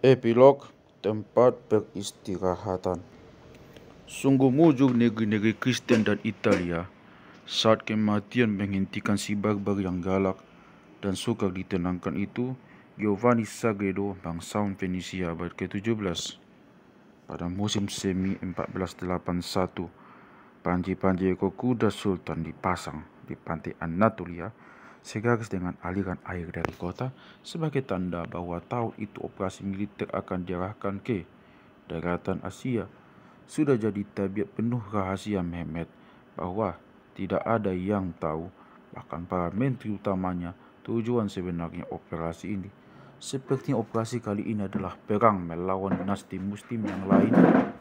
Epilog Tempat Peristirahatan Sungguh mujur negeri-negeri Kristen dan Italia saat kematian menghentikan si barbar yang galak dan suka ditenangkan itu Giovanni Sagredo bangsawan Venesia abad ke-17 pada musim semi 1481 panji-panji ekor kuda sultan dipasang di pantai Anatolia Segaris dengan aliran air dari kota sebagai tanda bahwa tahun itu operasi militer akan diarahkan ke daratan Asia. Sudah jadi tabiat penuh rahasia Mehmet bahwa tidak ada yang tahu, bahkan para menteri utamanya, tujuan sebenarnya operasi ini. Seperti operasi kali ini adalah perang melawan dinasti muslim yang lain,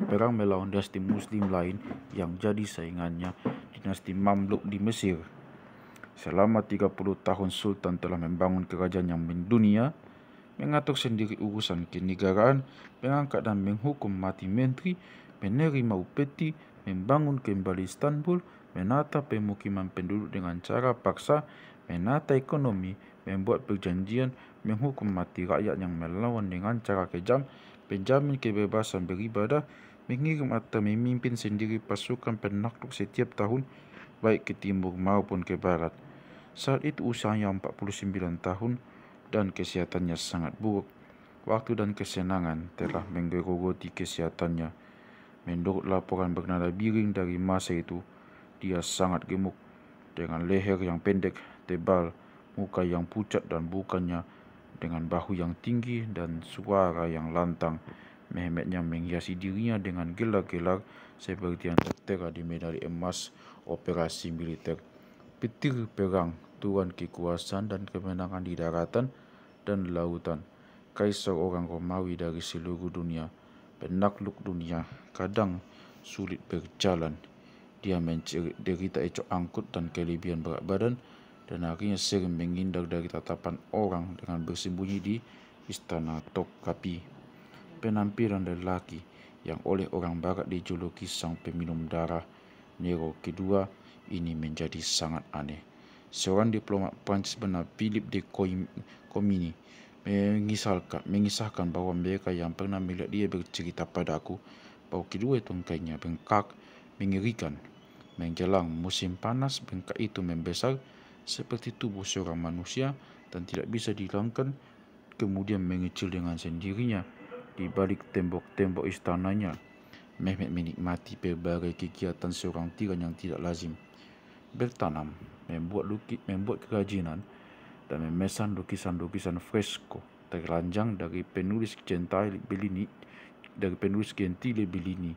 perang melawan dinasti muslim lain yang jadi saingannya dinasti Mamluk di Mesir. Selama 30 tahun Sultan telah membangun kerajaan yang mendunia, mengatur sendiri urusan kenegaraan, mengangkat dan menghukum mati menteri, menerima upeti, membangun kembali Istanbul, menata pemukiman penduduk dengan cara paksa, menata ekonomi, membuat perjanjian, menghukum mati rakyat yang melawan dengan cara kejam, menjamin kebebasan beribadah, mengirim atau memimpin sendiri pasukan penakluk setiap tahun, baik ke timur maupun ke barat. Saat itu usianya 49 tahun dan kesehatannya sangat buruk. Waktu dan kesenangan telah menggerogoti kesehatannya. Menurut laporan bernada biring dari masa itu, dia sangat gemuk, dengan leher yang pendek, tebal, muka yang pucat dan bukannya, dengan bahu yang tinggi dan suara yang lantang. Mehmetnya menghiasi dirinya dengan gelar-gelar seperti yang tertera di medali emas operasi militer. Petir perang Tuhan kekuasaan dan kemenangan di daratan dan lautan. Kaisar orang Romawi dari seluruh dunia, penakluk dunia, kadang sulit berjalan. Dia menderita ecok angkut dan kelebihan berat badan, dan akhirnya sering menghindar dari tatapan orang dengan bersembunyi di istana Tokapi. Penampilan lelaki yang oleh orang barat dijuluki sang peminum darah Nero kedua ini menjadi sangat aneh seorang diplomat Perancis bernama Philip de Comini mengisahkan, mengisahkan bahawa mereka yang pernah melihat dia bercerita pada aku bahawa kedua tongkainya bengkak mengerikan. Menjelang musim panas, bengkak itu membesar seperti tubuh seorang manusia dan tidak bisa dihilangkan kemudian mengecil dengan sendirinya di balik tembok-tembok istananya. Mehmet menikmati berbagai kegiatan seorang tiran yang tidak lazim. bertanam, membuat lukis, membuat kerajinan dan memesan lukisan-lukisan fresco terlanjang dari penulis Gentile Bellini dari penulis Gentile Bellini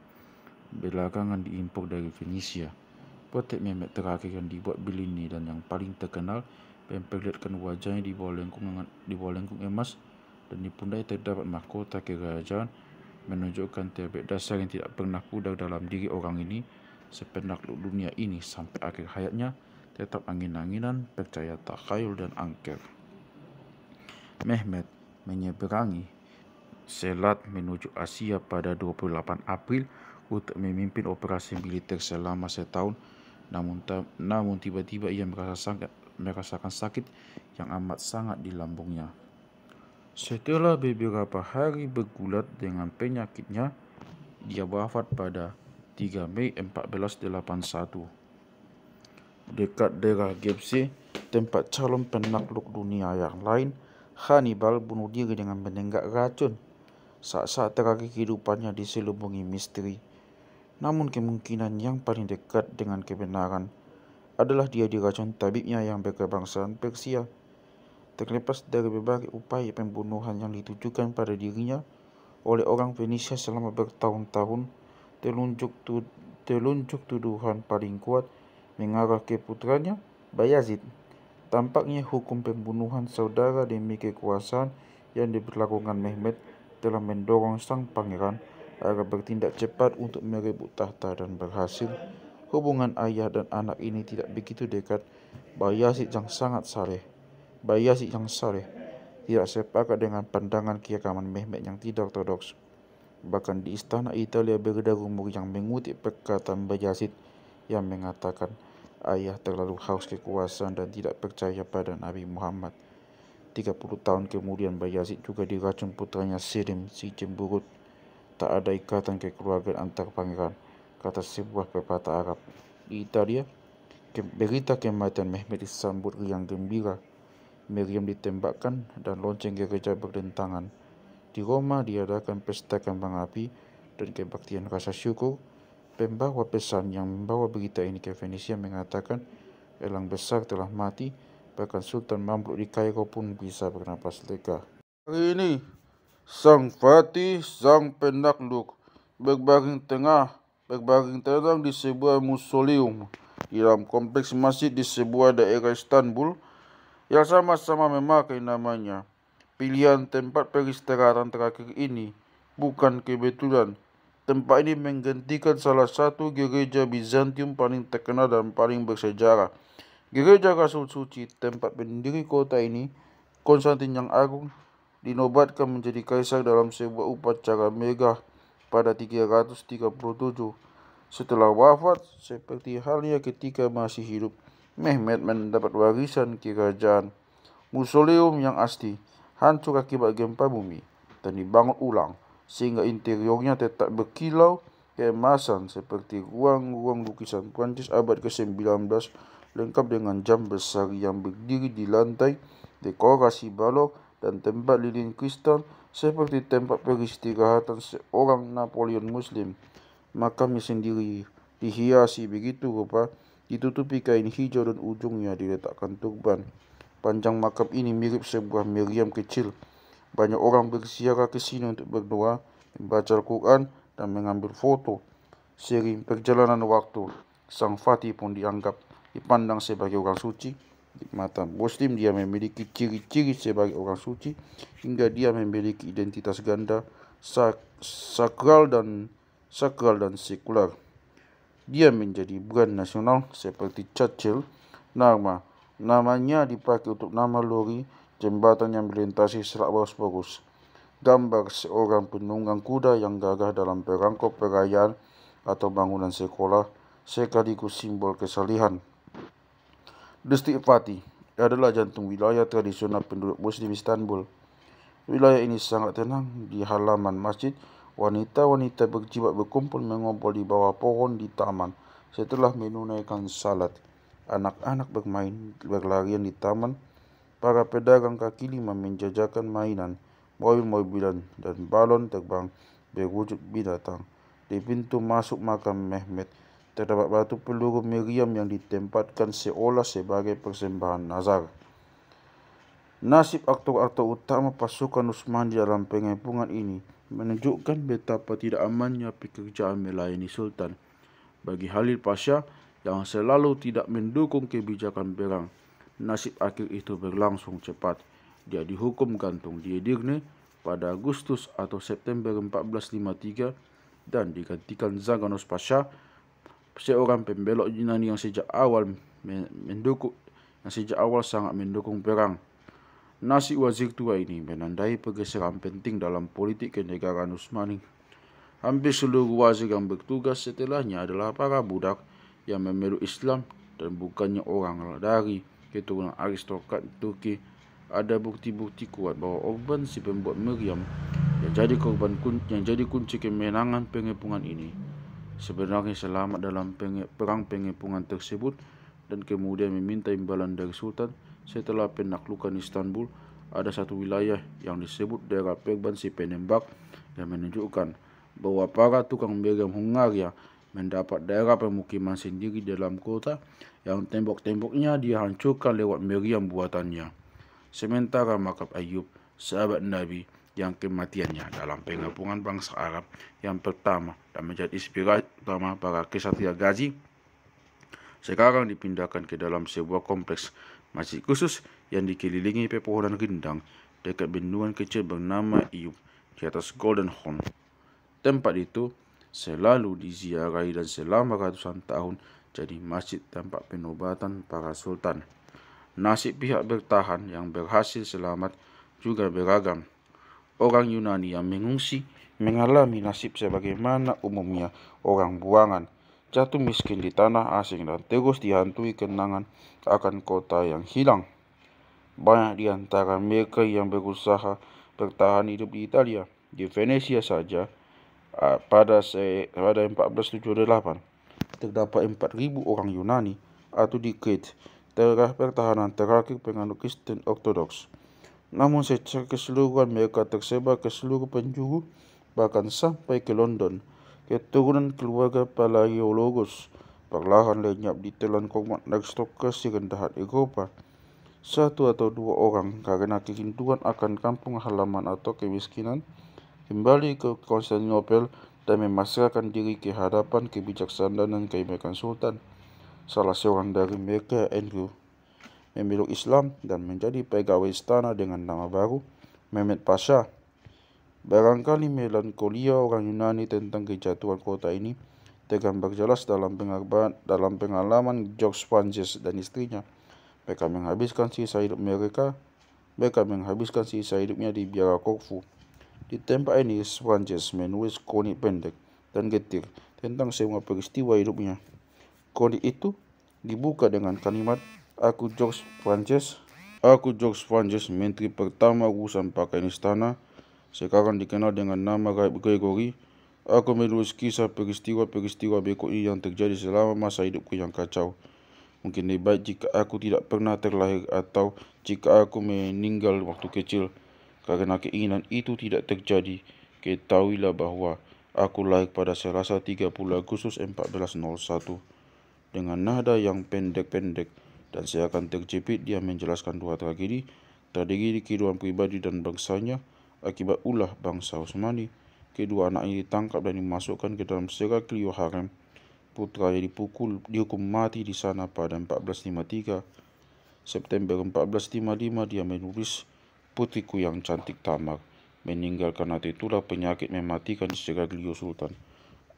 belakangan diimpor dari Venesia. Potret Mehmet terakhir yang dibuat Bellini dan yang paling terkenal memperlihatkan wajahnya di bawah lengkung, di bawah lengkung emas dan di pundai terdapat mahkota kerajaan menunjukkan terbaik dasar yang tidak pernah pudar dalam diri orang ini Sepenakluk dunia ini sampai akhir hayatnya tetap angin-anginan, percaya takhayul dan angker. Mehmet menyeberangi Selat menuju Asia pada 28 April untuk memimpin operasi militer selama setahun namun namun tiba-tiba ia merasa sangat merasakan sakit yang amat sangat di lambungnya. Setelah beberapa hari bergulat dengan penyakitnya, dia wafat pada 3 Mei 1481. Dekat daerah Gipsi, tempat calon penakluk dunia yang lain, Hannibal bunuh diri dengan menenggak racun. Saat-saat terakhir kehidupannya diselubungi misteri. Namun kemungkinan yang paling dekat dengan kebenaran adalah dia diracun tabibnya yang berkebangsaan Persia. Terlepas dari berbagai upaya pembunuhan yang ditujukan pada dirinya oleh orang Venesia selama bertahun-tahun, telunjuk, tu, telunjuk tuduhan paling kuat mengarah ke putranya, Bayazid. Tampaknya hukum pembunuhan saudara demi kekuasaan yang diberlakukan Mehmet telah mendorong sang pangeran agar bertindak cepat untuk merebut tahta dan berhasil. Hubungan ayah dan anak ini tidak begitu dekat. Bayazid yang sangat saleh. Bayazid yang saleh tidak sepakat dengan pandangan kiaman Mehmet yang tidak ortodoks. Bahkan di istana Italia beredar rumor yang mengutip perkataan Bajazid yang mengatakan ayah terlalu haus kekuasaan dan tidak percaya pada Nabi Muhammad. 30 tahun kemudian Bayazid juga diracun putranya Sirim si cemburut. Tak ada ikatan kekeluargaan antar pangeran, kata sebuah pepatah Arab. Di Italia, berita kematian Mehmet disambut riang gembira. Miriam ditembakkan dan lonceng gereja berdentangan. Di Roma diadakan pesta kembang api dan kebaktian rasa syukur. Pembawa pesan yang membawa berita ini ke Venesia mengatakan elang besar telah mati, bahkan Sultan Mamluk di Kairo pun bisa bernapas lega. Hari ini, Sang Fatih, Sang Penakluk, berbaring tengah, berbaring terang di sebuah musolium di dalam kompleks masjid di sebuah daerah Istanbul yang sama-sama memakai namanya. Pilihan tempat peristirahatan terakhir ini bukan kebetulan. Tempat ini menggantikan salah satu gereja Bizantium paling terkenal dan paling bersejarah. Gereja Rasul Suci, tempat pendiri kota ini, Konstantin yang Agung, dinobatkan menjadi kaisar dalam sebuah upacara megah pada 337. Setelah wafat, seperti halnya ketika masih hidup, Mehmet mendapat warisan kerajaan. Musoleum yang asli hancur akibat gempa bumi dan dibangun ulang sehingga interiornya tetap berkilau keemasan seperti ruang-ruang lukisan Perancis abad ke-19 lengkap dengan jam besar yang berdiri di lantai, dekorasi balok dan tempat lilin kristal seperti tempat peristirahatan seorang Napoleon Muslim. Makamnya sendiri dihiasi begitu rupa, ditutupi kain hijau dan ujungnya diletakkan turban. Panjang makam ini mirip sebuah meriam kecil. Banyak orang bersiarah ke sini untuk berdoa, membaca Al-Quran dan mengambil foto. Sering perjalanan waktu, Sang Fatih pun dianggap dipandang sebagai orang suci. Di mata Muslim dia memiliki ciri-ciri sebagai orang suci hingga dia memiliki identitas ganda sakral dan sakral dan sekular. Dia menjadi brand nasional seperti Churchill, Norma, Namanya dipakai untuk nama lori jembatan yang melintasi Selat Bosporus. Gambar seorang penunggang kuda yang gagah dalam perangkap perayaan atau bangunan sekolah sekaligus simbol kesalihan. Distrik Fatih adalah jantung wilayah tradisional penduduk Muslim Istanbul. Wilayah ini sangat tenang di halaman masjid. Wanita-wanita berjibat berkumpul mengumpul di bawah pohon di taman setelah menunaikan salat. anak-anak bermain berlarian di taman, para pedagang kaki lima menjajakan mainan, mobil-mobilan dan balon terbang berwujud binatang. Di pintu masuk makam Mehmet, terdapat batu peluru Miriam yang ditempatkan seolah sebagai persembahan Nazar. Nasib aktor-aktor utama pasukan Usman di dalam pengepungan ini menunjukkan betapa tidak amannya pekerjaan melayani Sultan. Bagi Halil Pasha, yang selalu tidak mendukung kebijakan perang. Nasib akhir itu berlangsung cepat. Dia dihukum gantung di Edirne pada Agustus atau September 1453 dan digantikan Zaganos Pasha, seorang pembelok Yunani yang sejak awal mendukung yang sejak awal sangat mendukung perang. Nasib wazir tua ini menandai pergeseran penting dalam politik kenegaraan Utsmani. Hampir seluruh wazir yang bertugas setelahnya adalah para budak yang memeluk Islam dan bukannya orang dari keturunan aristokrat Turki ada bukti-bukti kuat bahawa Orban si pembuat meriam yang jadi korban kun yang jadi kunci kemenangan pengepungan ini sebenarnya selamat dalam penge perang pengepungan tersebut dan kemudian meminta imbalan dari sultan setelah penaklukan Istanbul ada satu wilayah yang disebut daerah perban si penembak yang menunjukkan bahawa para tukang meriam Hungaria mendapat daerah pemukiman sendiri dalam kota yang tembok-temboknya dihancurkan lewat meriam buatannya. Sementara Makab Ayub, sahabat Nabi yang kematiannya dalam pengepungan bangsa Arab yang pertama dan menjadi inspirasi utama para kesatria gaji sekarang dipindahkan ke dalam sebuah kompleks masjid khusus yang dikelilingi pepohonan rindang dekat bendungan kecil bernama ayub di atas Golden Horn. Tempat itu selalu diziarahi dan selama ratusan tahun jadi masjid tempat penobatan para sultan. Nasib pihak bertahan yang berhasil selamat juga beragam. Orang Yunani yang mengungsi mengalami nasib sebagaimana umumnya orang buangan, jatuh miskin di tanah asing dan terus dihantui kenangan akan kota yang hilang. Banyak di antara mereka yang berusaha bertahan hidup di Italia, di Venesia saja, Ah, pada se pada 1478 terdapat 4000 orang Yunani atau dikit daerah pertahanan terakhir penganut Kristen Ortodoks. Namun secara keseluruhan mereka tersebar ke seluruh penjuru bahkan sampai ke London. Keturunan keluarga Palaiologos perlahan lenyap di telan komat aristokrasi rendah Eropa. Satu atau dua orang karena kerinduan akan kampung halaman atau kemiskinan kembali ke Konstantinopel dan memasrahkan diri ke hadapan kebijaksanaan dan keimakan Sultan. Salah seorang dari mereka, Andrew, memeluk Islam dan menjadi pegawai istana dengan nama baru, Mehmet Pasha. Barangkali melankolia orang Yunani tentang kejatuhan kota ini tergambar jelas dalam, dalam pengalaman George Francis dan istrinya. Mereka menghabiskan sisa hidup mereka, mereka menghabiskan sisa hidupnya di biara Corfu. Ditambah ini seorang Jasmine menulis kronik pendek dan getir tentang semua peristiwa hidupnya. Kronik itu dibuka dengan kalimat, Aku George Frances. Aku George Frances, menteri pertama urusan pakaian istana, sekarang dikenal dengan nama Gregory. Aku menulis kisah peristiwa-peristiwa BKI yang terjadi selama masa hidupku yang kacau. Mungkin lebih baik jika aku tidak pernah terlahir atau jika aku meninggal waktu kecil. Karena keinginan itu tidak terjadi, ketahuilah bahwa aku lahir pada Selasa 30 Agustus 1401 dengan nada yang pendek-pendek dan saya akan terjepit dia menjelaskan dua tragedi, tragedi kehidupan pribadi dan bangsanya akibat ulah bangsa Utsmani. Kedua anak ini ditangkap dan dimasukkan ke dalam serat Clio Harem. Putranya dipukul, dihukum mati di sana pada 1453. September 1455 dia menulis Putriku yang cantik tamak meninggalkan hati itulah penyakit mematikan segera Glio Sultan.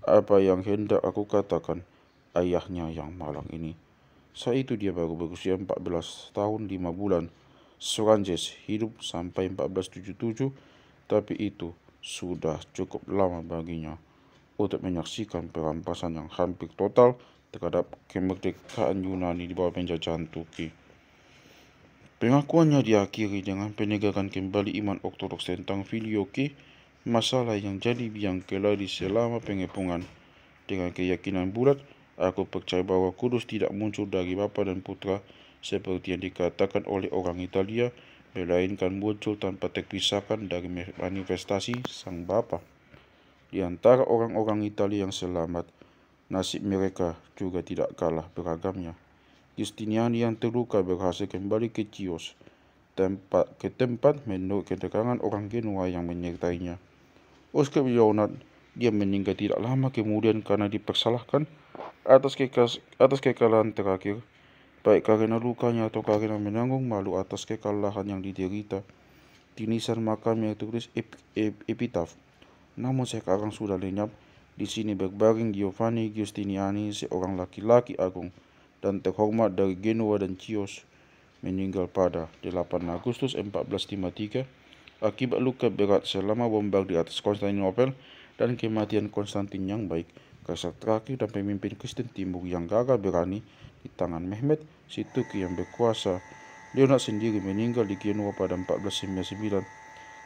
Apa yang hendak aku katakan, ayahnya yang malang ini. Saat itu dia baru berusia 14 tahun 5 bulan. Suranjes hidup sampai 1477, tapi itu sudah cukup lama baginya untuk menyaksikan perampasan yang hampir total terhadap kemerdekaan Yunani di bawah penjajahan Turki. Pengakuannya diakhiri dengan penegakan kembali iman ortodoks tentang video ke masalah yang jadi biang keladi selama pengepungan. Dengan keyakinan bulat, aku percaya bahwa kudus tidak muncul dari Bapa dan Putra seperti yang dikatakan oleh orang Italia, melainkan muncul tanpa terpisahkan dari manifestasi Sang Bapa. Di antara orang-orang Italia yang selamat, nasib mereka juga tidak kalah beragamnya. Justinian yang terluka berhasil kembali ke Chios, tempat, ke tempat menurut keterangan orang Genoa yang menyertainya. Oscar Leonard, dia meninggal tidak lama kemudian karena dipersalahkan atas, kekas, atas kekalahan terakhir, baik karena lukanya atau karena menanggung malu atas kekalahan yang diderita. Tinisan makam yang tertulis ep, ep, epitaf, namun sekarang sudah lenyap. Di sini berbaring Giovanni Giustiniani, seorang laki-laki agung dan terhormat dari Genoa dan Chios meninggal pada 8 Agustus 1453 akibat luka berat selama bombang di atas Konstantinopel dan kematian Konstantin yang baik, kaisar terakhir dan pemimpin Kristen Timur yang gagal berani di tangan Mehmet Situki yang berkuasa. Leonard sendiri meninggal di Genoa pada 1499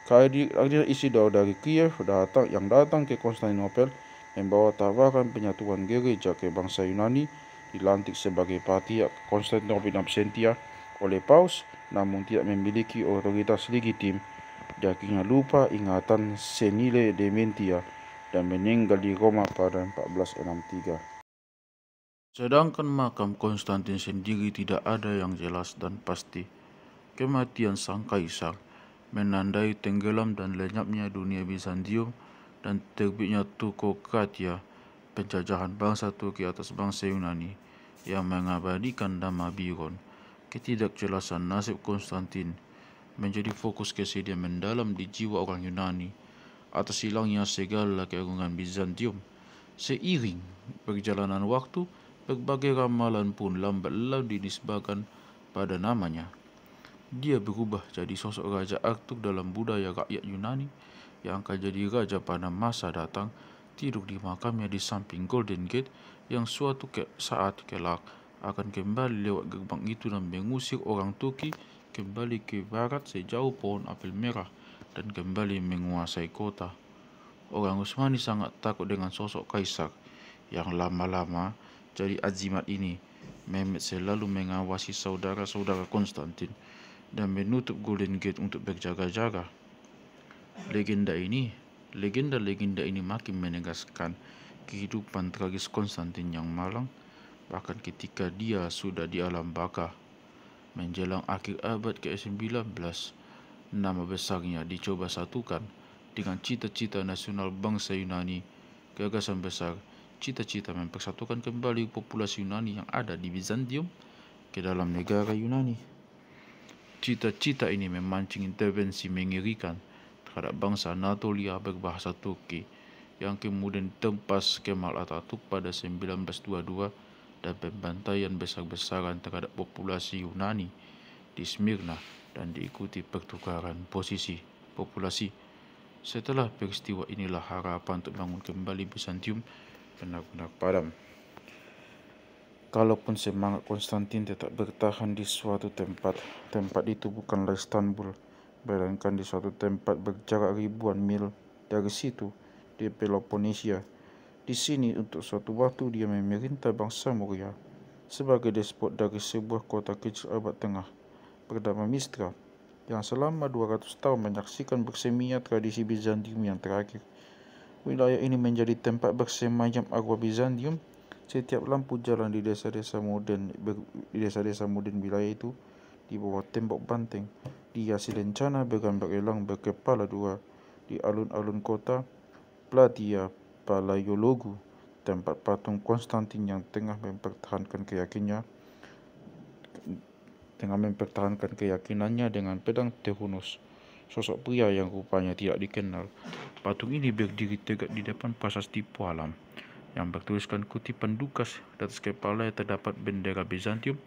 Kehadiran daun dari Kiev datang yang datang ke Konstantinopel membawa tawaran penyatuan gereja ke bangsa Yunani dilantik sebagai parti Konstantinopel Absentia oleh Paus namun tidak memiliki otoritas legitim jakinya lupa ingatan senile dementia dan meninggal di Roma pada 1463. Sedangkan makam Konstantin sendiri tidak ada yang jelas dan pasti. Kematian sang kaisar menandai tenggelam dan lenyapnya dunia Bizantium dan terbitnya Tukokatia penjajahan bangsa Turki atas bangsa Yunani yang mengabadikan nama Biron, ketidakjelasan nasib Konstantin menjadi fokus kesedihan mendalam di jiwa orang Yunani atas hilangnya segala keagungan Bizantium. Seiring perjalanan waktu, berbagai ramalan pun lambat laun dinisbahkan pada namanya. Dia berubah jadi sosok Raja Artur dalam budaya rakyat Yunani yang akan jadi raja pada masa datang. tidur di makamnya di samping Golden Gate yang suatu ke saat kelak akan kembali lewat gerbang itu dan mengusir orang Turki kembali ke barat sejauh pohon apel merah dan kembali menguasai kota. Orang Utsmani sangat takut dengan sosok kaisar yang lama-lama jadi azimat ini. Mehmet selalu mengawasi saudara-saudara Konstantin dan menutup Golden Gate untuk berjaga-jaga. Legenda ini Legenda-legenda ini makin menegaskan kehidupan tragis Konstantin yang malang bahkan ketika dia sudah di alam baka. Menjelang akhir abad ke-19, nama besarnya dicoba satukan dengan cita-cita nasional bangsa Yunani. Gagasan besar, cita-cita mempersatukan kembali populasi Yunani yang ada di Bizantium ke dalam negara Yunani. Cita-cita ini memancing intervensi mengerikan terhadap bangsa Anatolia berbahasa Turki yang kemudian ditempas Kemal Atatürk pada 1922 dan pembantaian besar-besaran terhadap populasi Yunani di Smyrna dan diikuti pertukaran posisi populasi. Setelah peristiwa inilah harapan untuk bangun kembali Bizantium benar-benar padam. Kalaupun semangat Konstantin tetap bertahan di suatu tempat, tempat itu bukanlah Istanbul, Bayangkan di suatu tempat berjarak ribuan mil dari situ, di Peloponnesia. Di sini untuk suatu waktu dia memerintah bangsa Moria sebagai despot dari sebuah kota kecil abad tengah bernama Mistra yang selama 200 tahun menyaksikan bersemia tradisi Bizantium yang terakhir. Wilayah ini menjadi tempat bersemayam arwah Bizantium setiap lampu jalan di desa-desa moden di desa-desa moden wilayah itu di bawah tembok banteng, dihiasi lencana bergambar elang berkepala dua di alun-alun kota Platia Palaiologu, tempat patung Konstantin yang tengah mempertahankan keyakinannya dengan mempertahankan keyakinannya dengan pedang Tehunus sosok pria yang rupanya tidak dikenal. Patung ini berdiri tegak di depan prasasti Pualam yang bertuliskan kutipan Dukas dan atas yang terdapat bendera Bizantium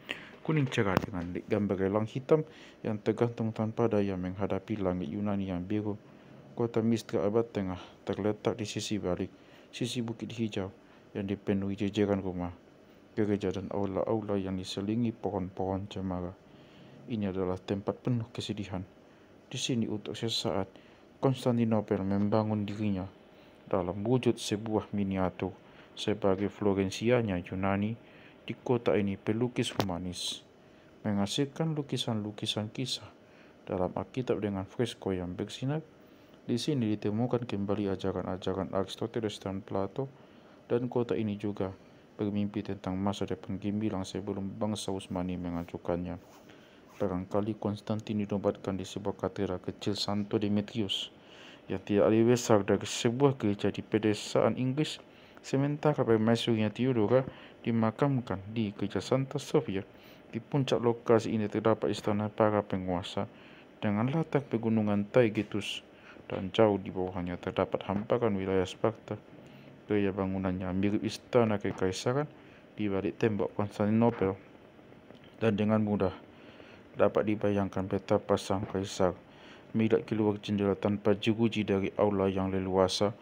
kuning cerah dengan gambar bergelang hitam yang tergantung tanpa daya menghadapi langit Yunani yang biru. Kota Mistra abad tengah terletak di sisi balik, sisi bukit hijau yang dipenuhi jejeran rumah, gereja dan aula-aula yang diselingi pohon-pohon cemara. Ini adalah tempat penuh kesedihan. Di sini untuk sesaat, Konstantinopel membangun dirinya dalam wujud sebuah miniatur sebagai Florensianya Yunani di kota ini pelukis humanis menghasilkan lukisan-lukisan kisah dalam Alkitab dengan fresko yang bersinar. Di sini ditemukan kembali ajaran-ajaran Aristoteles dan Plato dan kota ini juga bermimpi tentang masa depan gemilang sebelum bangsa Utsmani menghancurkannya. Barangkali Konstantin dinobatkan di sebuah katedral kecil Santo Demetrius yang tidak lebih besar dari sebuah gereja di pedesaan Inggris sementara permaisurinya Theodora dimakamkan di Gereja Santa Sofia. Di puncak lokasi ini terdapat istana para penguasa dengan latar pegunungan Taigetus dan jauh di bawahnya terdapat hamparan wilayah Sparta. Gaya bangunannya mirip istana kekaisaran di balik tembok Konstantinopel dan dengan mudah dapat dibayangkan peta pasang kaisar milik keluar jendela tanpa jeruji dari aula yang leluasa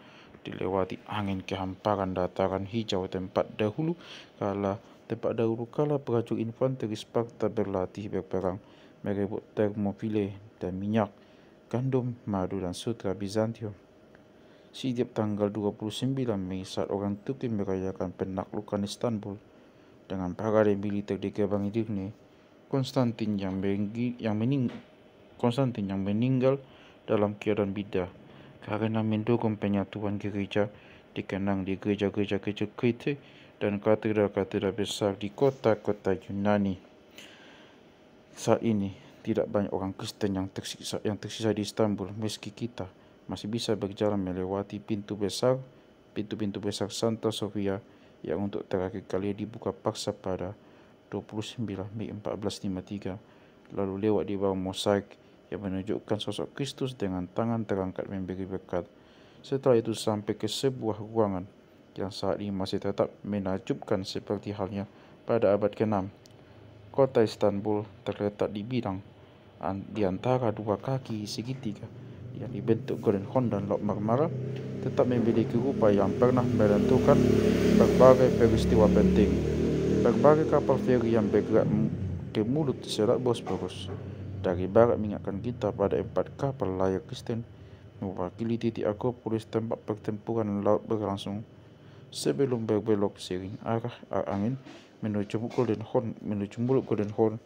dilewati angin kehamparan dataran hijau tempat dahulu kala tempat dahulu kala prajurit infanteri Sparta berlatih berperang merebut termopile dan minyak gandum, madu dan sutra Bizantium. Setiap tanggal 29 Mei saat orang Turki merayakan penaklukan Istanbul dengan parade militer di Kebang Edirne, Konstantin yang, yang mening Konstantin yang meninggal dalam keadaan bidah karena mendukung penyatuan gereja dikenang di gereja-gereja kecil Kriti dan katedral-katedral besar di kota-kota Yunani. Saat ini, tidak banyak orang Kristen yang tersisa, yang tersisa di Istanbul meski kita masih bisa berjalan melewati pintu besar pintu-pintu besar Santa Sofia yang untuk terakhir kali dibuka paksa pada 29 Mei 1453 lalu lewat di bawah mosaik yang menunjukkan sosok Kristus dengan tangan terangkat memberi berkat. Setelah itu sampai ke sebuah ruangan yang saat ini masih tetap menakjubkan seperti halnya pada abad ke-6. Kota Istanbul terletak di bidang di antara dua kaki segitiga yang dibentuk Greenhorn dan Lok Marmara tetap memiliki rupa yang pernah menentukan berbagai peristiwa penting. Berbagai kapal feri yang bergerak ke mulut Selat Bosporus dari barat mengingatkan kita pada empat kapal layar Kristen mewakili titik akur polis tempat pertempuran laut berlangsung sebelum berbelok sering arah angin menuju Golden Horn menuju mulut Golden Horn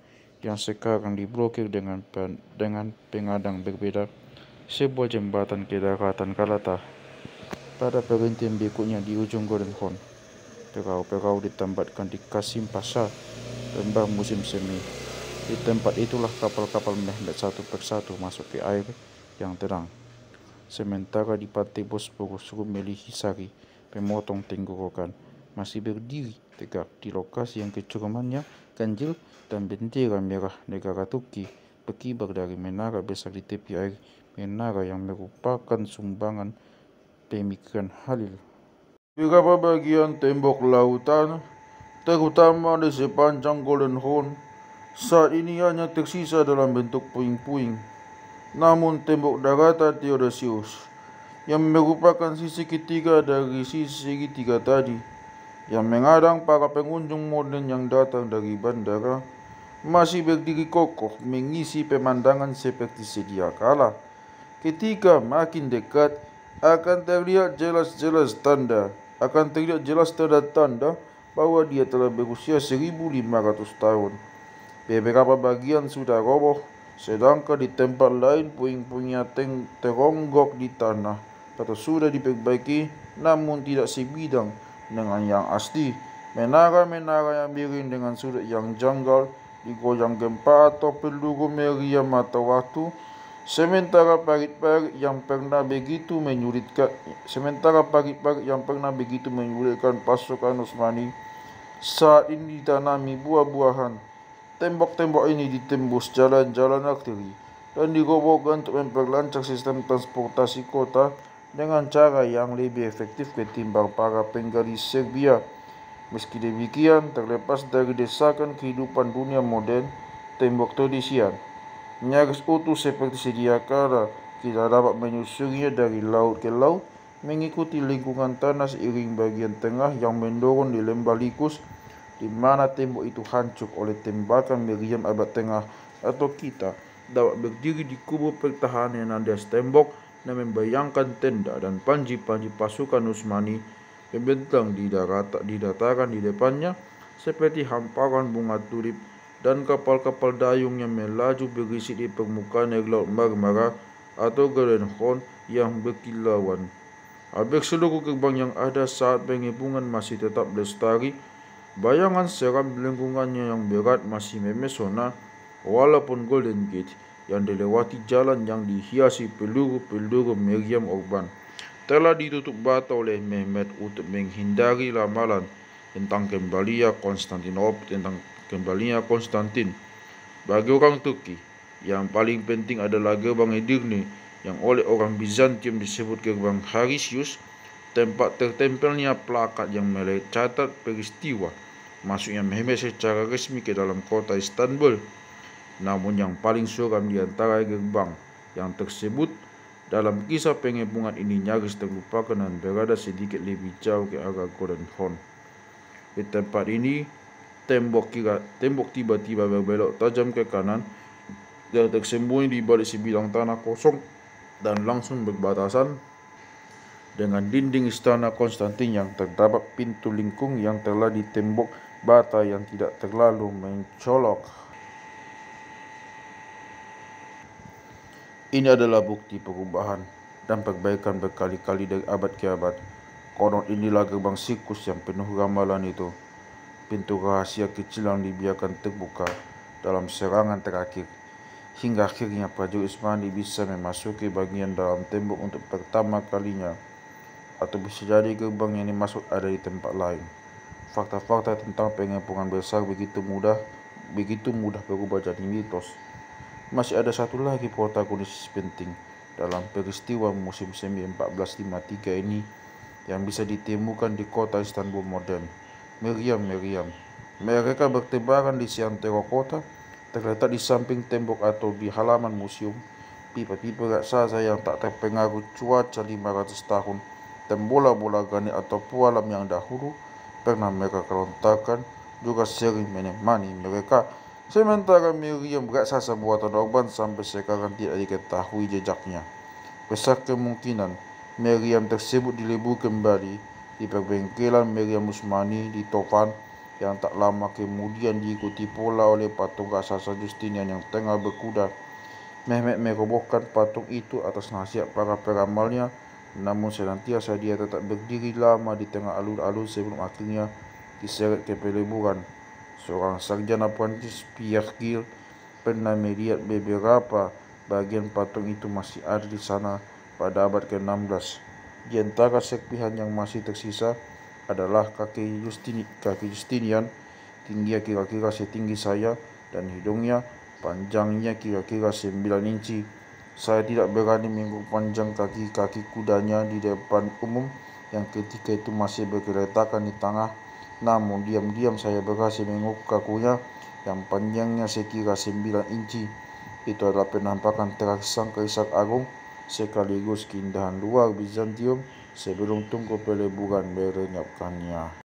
yang sekarang diblokir dengan pen, dengan pengadang berbeda sebuah jembatan ke daratan Kalata pada perintian berikutnya di ujung Golden Horn perahu-perahu ditempatkan di Kasim Pasar lembah musim semi Di tempat itulah kapal-kapal menembak satu persatu masuk ke air yang terang. Sementara di pantai Bosporus suku Melihisari, pemotong tenggorokan, masih berdiri tegak di lokasi yang kecuramannya ganjil dan bendera merah negara Turki berkibar dari menara besar di tepi air menara yang merupakan sumbangan pemikiran Halil. Beberapa bagian tembok lautan, terutama di sepanjang Golden Horn, saat ini hanya tersisa dalam bentuk puing-puing. Namun tembok daratan Theodosius yang merupakan sisi ketiga dari sisi ketiga tadi yang mengadang para pengunjung modern yang datang dari bandara masih berdiri kokoh mengisi pemandangan seperti sedia kala. Ketika makin dekat akan terlihat jelas-jelas tanda akan terlihat jelas tanda-tanda bahwa dia telah berusia 1500 tahun beberapa bagian sudah roboh, sedangkan di tempat lain puing-puingnya teronggok di tanah. Kata sudah diperbaiki, namun tidak sebidang dengan yang asli. Menara-menara yang miring dengan sudut yang janggal digoyang gempa atau peluru meriam mata waktu sementara parit-parit yang pernah begitu menyulitkan sementara parit-parit yang pernah begitu menyulitkan pasukan Utsmani saat ini ditanami buah-buahan Tembok-tembok ini ditembus jalan-jalan arteri dan digobokkan untuk memperlancar sistem transportasi kota dengan cara yang lebih efektif ketimbang para penggali Serbia. Meski demikian, terlepas dari desakan kehidupan dunia modern, tembok tradisian nyaris utuh seperti sedia kala kita dapat menyusurinya dari laut ke laut mengikuti lingkungan tanah seiring bagian tengah yang mendorong di lembah likus di mana tembok itu hancur oleh tembakan meriam abad tengah atau kita dapat berdiri di kubu pertahanan adas tembok dan membayangkan tenda dan panji-panji pasukan Usmani yang di darat di dataran di depannya seperti hamparan bunga tulip dan kapal-kapal dayung yang melaju berisi di permukaan air laut Marmara atau Golden Horn yang berkilauan. Hampir seluruh gerbang yang ada saat pengepungan masih tetap lestari Bayangan seram lingkungannya yang berat masih memesona walaupun Golden Gate yang dilewati jalan yang dihiasi peluru-peluru meriam Orban telah ditutup bata oleh Mehmet untuk menghindari ramalan tentang kembalinya Konstantinopel tentang kembalinya Konstantin. Bagi orang Turki, yang paling penting adalah gerbang Edirne yang oleh orang Bizantium disebut gerbang Harisius tempat tertempelnya plakat yang mencatat peristiwa masuknya Mehmet secara resmi ke dalam kota Istanbul. Namun yang paling suram di antara gerbang yang tersebut dalam kisah pengepungan ini nyaris terlupakan dan berada sedikit lebih jauh ke arah Golden Horn. Di tempat ini, tembok kira tembok tiba-tiba berbelok tajam ke kanan dan tersembunyi di balik sebilang tanah kosong dan langsung berbatasan dengan dinding istana Konstantin yang terdapat pintu lingkung yang telah ditembok bata yang tidak terlalu mencolok. Ini adalah bukti perubahan dan perbaikan berkali-kali dari abad ke abad. Konon inilah gerbang sikus yang penuh ramalan itu. Pintu rahasia kecil yang dibiarkan terbuka dalam serangan terakhir hingga akhirnya prajurit Utsmani bisa memasuki bagian dalam tembok untuk pertama kalinya atau bisa jadi gerbang yang dimaksud ada di tempat lain. Fakta-fakta tentang pengepungan besar begitu mudah begitu mudah berubah jadi mitos. Masih ada satu lagi protagonis penting dalam peristiwa musim semi 1453 ini yang bisa ditemukan di kota Istanbul modern, Meriam-Meriam. Mereka bertebaran di siang teror kota, terletak di samping tembok atau di halaman museum pipa-pipa raksasa yang tak terpengaruh cuaca 500 tahun tembola bola gani atau pualam yang dahulu pernah mereka kerontakan juga sering menemani mereka. Sementara Miriam raksasa buatan Orban sampai sekarang tidak diketahui jejaknya. Besar kemungkinan Miriam tersebut dilebur kembali di perbengkelan Miriam Usmani di Topan yang tak lama kemudian diikuti pula oleh patung raksasa Justinian yang tengah berkuda. Mehmet merobohkan patung itu atas nasihat para peramalnya namun senantiasa dia tetap berdiri lama di tengah alun-alun sebelum akhirnya diseret ke peleburan. Seorang sarjana Perancis Pierre Gil pernah melihat beberapa bagian patung itu masih ada di sana pada abad ke-16. Di antara serpihan yang masih tersisa adalah kaki, Justini, kaki Justinian, tinggi kira-kira setinggi saya dan hidungnya panjangnya kira-kira 9 inci. Saya tidak berani mengguk panjang kaki-kaki kudanya di depan umum yang ketika itu masih bergeletakan di tanah. Namun diam-diam saya berhasil mengguk kakunya yang panjangnya sekira 9 inci. Itu adalah penampakan terangsang Kaisak Agung sekaligus keindahan luar Bizantium sebelum tungku peleburan melenyapkannya.